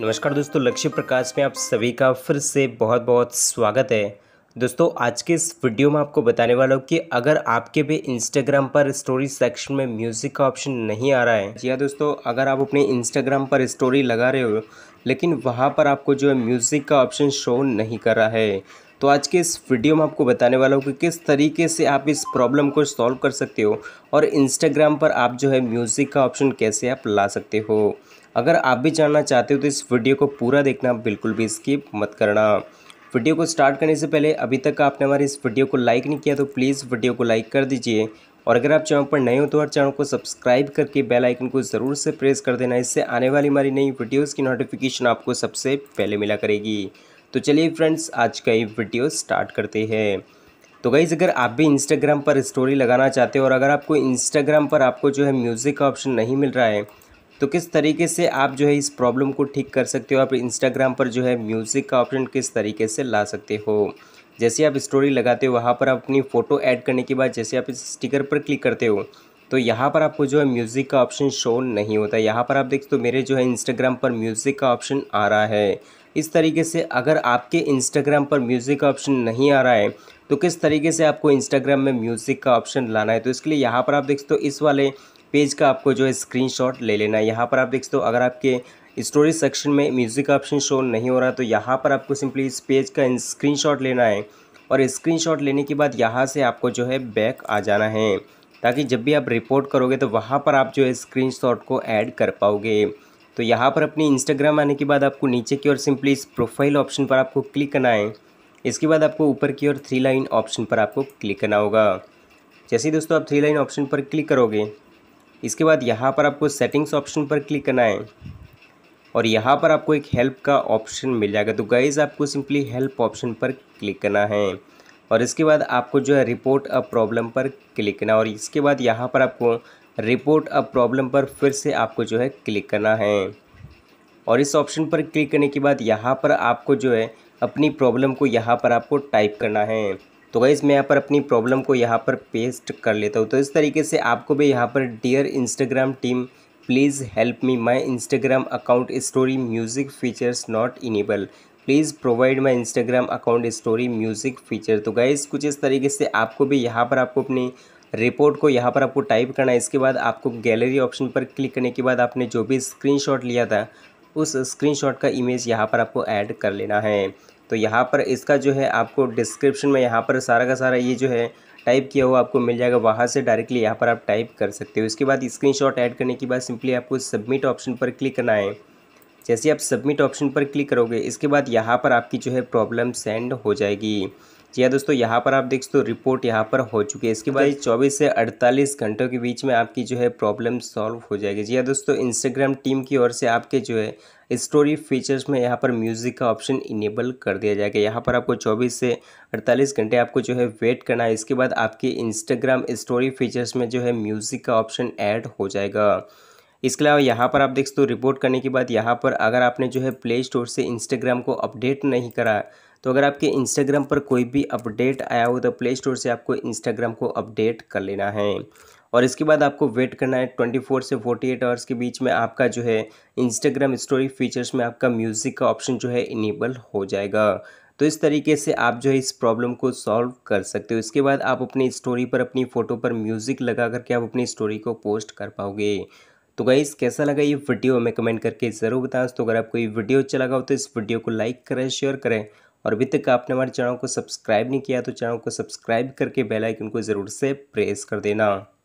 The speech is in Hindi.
नमस्कार दोस्तों लक्ष्य प्रकाश में आप सभी का फिर से बहुत बहुत स्वागत है दोस्तों आज के इस वीडियो में आपको बताने वाला हूँ कि अगर आपके भी इंस्टाग्राम पर स्टोरी सेक्शन में म्यूज़िक का ऑप्शन नहीं आ रहा है जी हाँ दोस्तों अगर आप अपने इंस्टाग्राम पर स्टोरी लगा रहे हो लेकिन वहाँ पर आपको जो है म्यूज़िक का ऑप्शन शो नहीं कर रहा है तो आज के इस वीडियो में आपको बताने वाला हूँ कि किस तरीके से आप इस प्रॉब्लम को सॉल्व कर सकते हो और इंस्टाग्राम पर आप जो है म्यूज़िक का ऑप्शन कैसे आप ला सकते हो अगर आप भी जानना चाहते हो तो इस वीडियो को पूरा देखना बिल्कुल भी स्किप मत करना वीडियो को स्टार्ट करने से पहले अभी तक आपने हमारे इस वीडियो को लाइक नहीं किया तो प्लीज़ वीडियो को लाइक कर दीजिए और अगर आप चैनल पर नए हो तो हर चैनल को सब्सक्राइब करके बेल आइकन को ज़रूर से प्रेस कर देना इससे आने वाली हमारी नई वीडियोस की नोटिफिकेशन आपको सबसे पहले मिला करेगी तो चलिए फ्रेंड्स आज का ये वीडियो स्टार्ट करते हैं तो गाइज़ अगर आप भी इंस्टाग्राम पर स्टोरी लगाना चाहते हो और अगर आपको इंस्टाग्राम पर आपको जो है म्यूज़िक का ऑप्शन नहीं मिल रहा है तो किस तरीके से आप जो है इस प्रॉब्लम को ठीक कर सकते हो आप इंस्टाग्राम पर जो है म्यूज़िक का ऑप्शन किस तरीके से ला सकते हो जैसे आप स्टोरी लगाते हो वहाँ पर आप अपनी फ़ोटो ऐड करने के बाद जैसे आप इस स्टिकर पर क्लिक करते हो तो यहाँ पर आपको जो है म्यूज़िक का ऑप्शन शो नहीं होता यहाँ पर आप देखते तो मेरे जो है इंस्टाग्राम पर म्यूज़िक का ऑप्शन आ रहा है इस तरीके से अगर आपके इंस्टाग्राम पर म्यूज़िक का ऑप्शन नहीं आ रहा है तो किस तरीके से आपको इंस्टाग्राम में म्यूज़िक का ऑप्शन लाना है तो इसके लिए यहाँ पर आप देख सकते हो इस वाले पेज का आपको जो है स्क्रीन ले लेना है यहाँ पर आप देख सकते हो अगर आपके स्टोरेज सेक्शन में म्यूज़िक ऑप्शन शो नहीं हो रहा तो यहाँ पर आपको सिंपली इस पेज का स्क्रीन लेना है और स्क्रीनशॉट लेने के बाद यहाँ से आपको जो है बैक आ जाना है ताकि जब भी आप रिपोर्ट करोगे तो वहाँ पर आप जो है स्क्रीनशॉट को ऐड कर पाओगे तो यहाँ पर अपनी इंस्टाग्राम आने के बाद आपको नीचे की ओर सिंपली इस प्रोफाइल ऑप्शन पर आपको क्लिक करना है इसके बाद आपको ऊपर की ओर थ्री लाइन ऑप्शन पर आपको क्लिक करना होगा जैसे ही दोस्तों आप थ्री लाइन ऑप्शन पर क्लिक करोगे इसके बाद यहाँ पर आपको सेटिंग्स ऑप्शन पर क्लिक करना है और यहाँ पर आपको एक हेल्प का ऑप्शन मिल जाएगा तो गाइज़ आपको सिंपली हेल्प ऑप्शन पर क्लिक करना है और इसके बाद आपको जो है रिपोर्ट अ प्रॉब्लम पर क्लिक करना और इसके बाद यहाँ पर आपको रिपोर्ट अ प्रॉब्लम पर फिर से आपको जो है क्लिक करना है और इस ऑप्शन पर क्लिक करने के बाद यहाँ पर आपको जो है अपनी प्रॉब्लम को यहाँ पर आपको टाइप करना है तो गाइज़ मैं यहाँ पर अपनी प्रॉब्लम को यहाँ पर पेस्ट कर लेता हूँ तो इस तरीके से आपको भी यहाँ पर dear Instagram team please help me my Instagram account story music features not enable please provide my Instagram account story music feature तो गाइज़ कुछ इस तरीके से आपको भी यहाँ पर आपको अपनी रिपोर्ट को यहाँ पर आपको टाइप करना है इसके बाद आपको गैलरी ऑप्शन पर क्लिक करने के बाद आपने जो भी स्क्रीनशॉट लिया था उस स्क्रीनशॉट का इमेज यहाँ पर आपको ऐड कर लेना है तो यहाँ पर इसका जो है आपको डिस्क्रिप्शन में यहाँ पर सारा का सारा ये जो है टाइप किया हुआ आपको मिल जाएगा वहाँ से डायरेक्टली यहाँ पर आप टाइप कर सकते हो उसके बाद स्क्रीनशॉट ऐड करने के बाद सिंपली आपको सबमिट ऑप्शन पर क्लिक करना है जैसे आप सबमिट ऑप्शन पर क्लिक करोगे इसके बाद यहाँ पर आपकी जो है प्रॉब्लम सेंड हो जाएगी जी हाँ दोस्तों यहाँ पर आप देख सकते हो रिपोर्ट यहाँ पर हो चुकी है इसके बाद चौबीस से अड़तालीस घंटों के बीच में आपकी जो है प्रॉब्लम सॉल्व हो जाएगी जी हाँ दोस्तों इंस्टाग्राम टीम की ओर से आपके जो है स्टोरी फीचर्स में यहाँ पर म्यूज़िक का ऑप्शन इनेबल कर दिया जाएगा यहाँ पर आपको 24 से 48 घंटे आपको जो है वेट करना है इसके बाद आपके इंस्टाग्राम स्टोरी फीचर्स में जो है म्यूज़िक का ऑप्शन ऐड हो जाएगा इसके अलावा यहाँ पर आप देख सकते हो रिपोर्ट करने के बाद यहाँ पर अगर आपने जो है प्ले स्टोर से इंस्टाग्राम को अपडेट नहीं करा तो अगर आपके इंस्टाग्राम पर कोई भी अपडेट आया हो तो प्ले स्टोर से आपको इंस्टाग्राम को अपडेट कर लेना है और इसके बाद आपको वेट करना है 24 से 48 आवर्स के बीच में आपका जो है इंस्टाग्राम स्टोरी फीचर्स में आपका म्यूज़िक का ऑप्शन जो है इनेबल हो जाएगा तो इस तरीके से आप जो है इस प्रॉब्लम को सॉल्व कर सकते हो इसके बाद आप अपनी स्टोरी पर अपनी फ़ोटो पर म्यूज़िक लगा करके आप अपनी स्टोरी को पोस्ट कर पाओगे तो गाइस कैसा लगा ये वीडियो हमें कमेंट करके ज़रूर बताएं तो अगर आपको ये वीडियो अच्छा लगा हो तो इस वीडियो को लाइक करें शेयर करें और अभी तक आपने हमारे चैनल को सब्सक्राइब नहीं किया तो चैनल को सब्सक्राइब करके बेल आइकन को ज़रूर से प्रेस कर देना